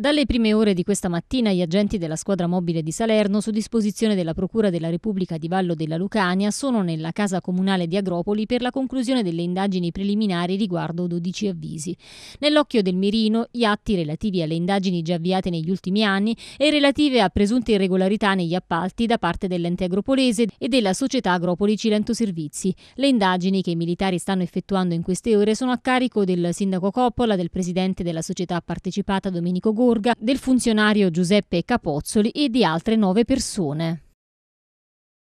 Dalle prime ore di questa mattina gli agenti della squadra mobile di Salerno, su disposizione della Procura della Repubblica di Vallo della Lucania, sono nella casa comunale di Agropoli per la conclusione delle indagini preliminari riguardo 12 avvisi. Nell'occhio del mirino gli atti relativi alle indagini già avviate negli ultimi anni e relative a presunte irregolarità negli appalti da parte dell'ente agropolese e della società Agropoli Cilento Servizi. Le indagini che i militari stanno effettuando in queste ore sono a carico del sindaco Coppola, del presidente della società partecipata Domenico Gori, Purga, del funzionario Giuseppe Capozzoli e di altre nove persone.